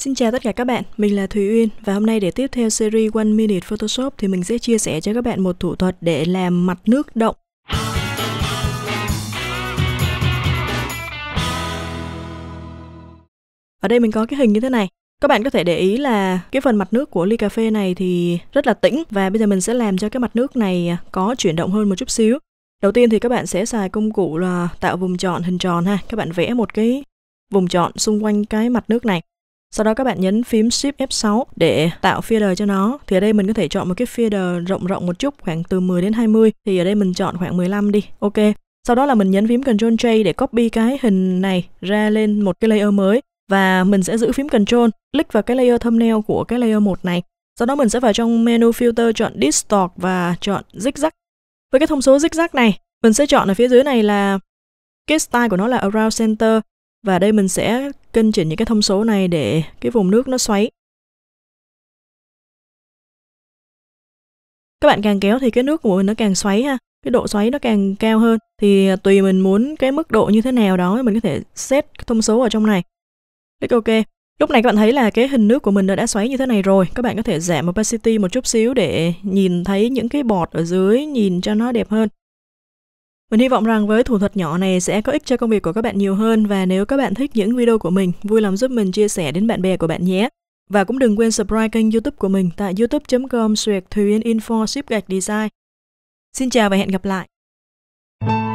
Xin chào tất cả các bạn, mình là Thùy Uyên và hôm nay để tiếp theo series One Minute Photoshop thì mình sẽ chia sẻ cho các bạn một thủ thuật để làm mặt nước động. Ở đây mình có cái hình như thế này. Các bạn có thể để ý là cái phần mặt nước của ly cà phê này thì rất là tĩnh và bây giờ mình sẽ làm cho cái mặt nước này có chuyển động hơn một chút xíu. Đầu tiên thì các bạn sẽ xài công cụ là tạo vùng tròn hình tròn ha. Các bạn vẽ một cái vùng tròn xung quanh cái mặt nước này sau đó các bạn nhấn phím Shift F6 để tạo folder cho nó. Thì ở đây mình có thể chọn một cái folder rộng rộng một chút, khoảng từ 10 đến 20. Thì ở đây mình chọn khoảng 15 đi. Ok. Sau đó là mình nhấn phím Ctrl J để copy cái hình này ra lên một cái layer mới và mình sẽ giữ phím Ctrl, click vào cái layer thumbnail của cái layer 1 này. Sau đó mình sẽ vào trong menu filter chọn distort và chọn zigzag. Với cái thông số zigzag này, mình sẽ chọn ở phía dưới này là cái style của nó là around center và đây mình sẽ kênh chỉnh những cái thông số này để cái vùng nước nó xoáy. Các bạn càng kéo thì cái nước của mình nó càng xoáy ha, cái độ xoáy nó càng cao hơn. Thì à, tùy mình muốn cái mức độ như thế nào đó mình có thể set thông số ở trong này. Click OK. Lúc này các bạn thấy là cái hình nước của mình đã xoáy như thế này rồi. Các bạn có thể giảm opacity một chút xíu để nhìn thấy những cái bọt ở dưới, nhìn cho nó đẹp hơn. Mình hy vọng rằng với thủ thuật nhỏ này sẽ có ích cho công việc của các bạn nhiều hơn và nếu các bạn thích những video của mình, vui lòng giúp mình chia sẻ đến bạn bè của bạn nhé. Và cũng đừng quên subscribe kênh youtube của mình tại youtube.com xuyệt thuyên info ship gạch design. Xin chào và hẹn gặp lại!